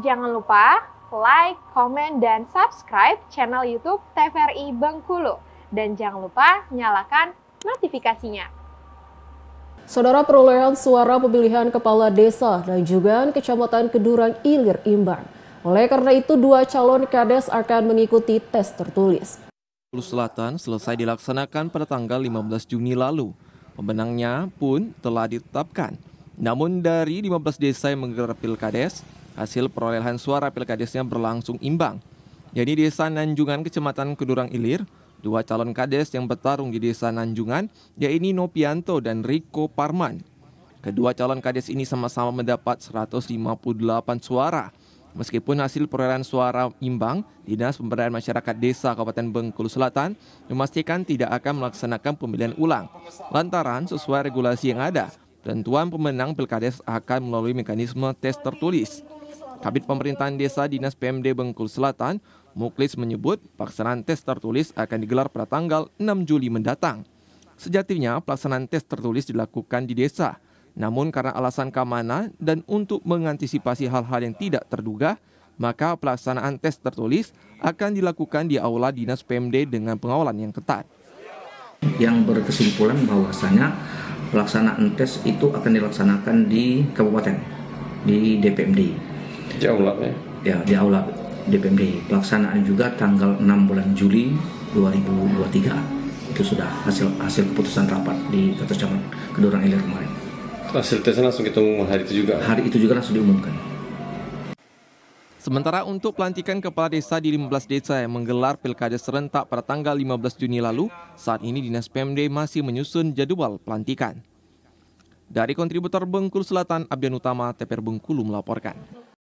Jangan lupa like, comment, dan subscribe channel YouTube TVRI Bengkulu. Dan jangan lupa nyalakan notifikasinya. Saudara perolehan suara pemilihan kepala desa dan juga kecamatan Kedurang Ilir imbang. Oleh karena itu, dua calon kades akan mengikuti tes tertulis. Bengkulu Selatan selesai dilaksanakan pada tanggal 15 Juni lalu. Pemenangnya pun telah ditetapkan. Namun dari 15 desa yang menggelar pilkades, Hasil perolehan suara pilkadesnya berlangsung imbang. Jadi desa Nanjungan Kecamatan Kedurang Ilir, dua calon kades yang bertarung di desa Nanjungan, yaitu Nopianto dan Riko Parman. Kedua calon kades ini sama-sama mendapat 158 suara. Meskipun hasil perolehan suara imbang, Dinas Pemberdayaan Masyarakat Desa Kabupaten Bengkulu Selatan memastikan tidak akan melaksanakan pemilihan ulang. Lantaran sesuai regulasi yang ada, tentuan pemenang Pilkades akan melalui mekanisme tes tertulis. Kabit Pemerintahan Desa Dinas PMD Bengkulu Selatan, Muklis menyebut pelaksanaan tes tertulis akan digelar pada tanggal 6 Juli mendatang. Sejatinya pelaksanaan tes tertulis dilakukan di desa, namun karena alasan keamanan dan untuk mengantisipasi hal-hal yang tidak terduga, maka pelaksanaan tes tertulis akan dilakukan di aula Dinas PMD dengan pengawalan yang ketat. Yang berkesimpulan bahwasanya pelaksanaan tes itu akan dilaksanakan di kabupaten, di DPMD. Di aula ya? Ya, di aula DPMD. Pelaksanaan juga tanggal 6 bulan Juli 2023. Itu sudah hasil hasil keputusan rapat di kantor cabang Kedoran Ilir kemarin. Hasil tesnya langsung kita umumkan hari itu juga? Hari itu juga langsung diumumkan. Sementara untuk pelantikan kepala desa di 15 desa yang menggelar pilkada serentak pada tanggal 15 Juni lalu, saat ini Dinas PMD masih menyusun jadwal pelantikan. Dari kontributor Bengkulu Selatan, Abdian Utama, TPR Bengkulu melaporkan.